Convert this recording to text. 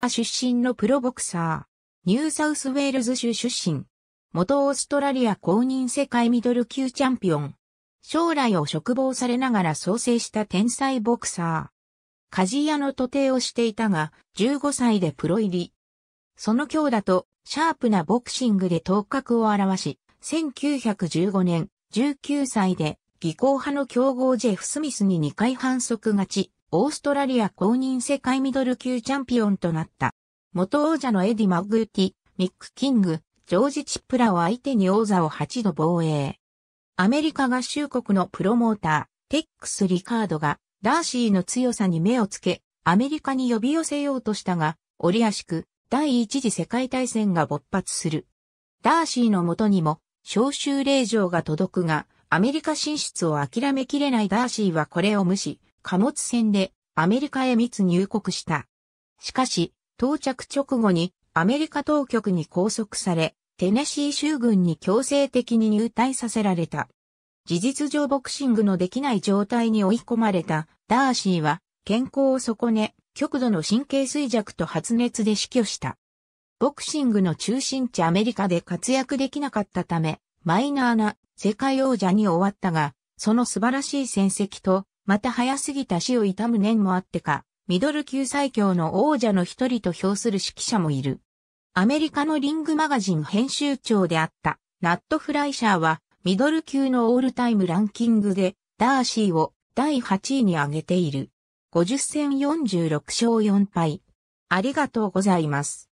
ア出身のプロボクサー。ニューサウスウェールズ州出身。元オーストラリア公認世界ミドル級チャンピオン。将来を嘱望されながら創生した天才ボクサー。鍛冶屋の徒弟をしていたが、15歳でプロ入り。その強打と、シャープなボクシングで頭角を表し、1915年、19歳で、技巧派の強豪ジェフ・スミスに2回反則勝ち、オーストラリア公認世界ミドル級チャンピオンとなった。元王者のエディ・マグーティ、ミック・キング、ジョージ・チップラを相手に王座を8度防衛。アメリカ合衆国のプロモーター、テックス・リカードが、ダーシーの強さに目をつけ、アメリカに呼び寄せようとしたが、折りしく、第一次世界大戦が勃発する。ダーシーのもとにも、招集令状が届くが、アメリカ進出を諦めきれないダーシーはこれを無視、貨物船でアメリカへ密入国した。しかし、到着直後にアメリカ当局に拘束され、テネシー州軍に強制的に入隊させられた。事実上ボクシングのできない状態に追い込まれたダーシーは健康を損ね、極度の神経衰弱と発熱で死去した。ボクシングの中心地アメリカで活躍できなかったため、マイナーな世界王者に終わったが、その素晴らしい戦績とまた早すぎた死を悼む念もあってか、ミドル級最強の王者の一人と評する指揮者もいる。アメリカのリングマガジン編集長であった、ナット・フライシャーは、ミドル級のオールタイムランキングで、ダーシーを第8位に上げている。50戦46勝4敗。ありがとうございます。